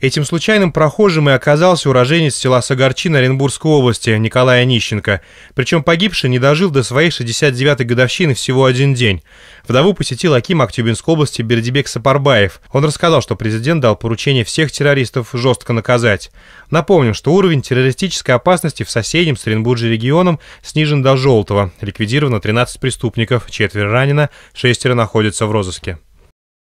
Этим случайным прохожим и оказался уроженец села Сагарчин Оренбургской области Николай Онищенко, причем погибший не дожил до своей 69-й годовщины всего один день. Вдову посетил Аким Актюбинской области Бердибек Сапарбаев. Он рассказал, что президент дал поручение всех террористов жестко наказать. Напомним, что уровень террористической опасности в соседнем с Оренбуржье регионом снижен до желтого. Ликвидировано 13 преступников, четверо ранено, шестеро находятся в розыске.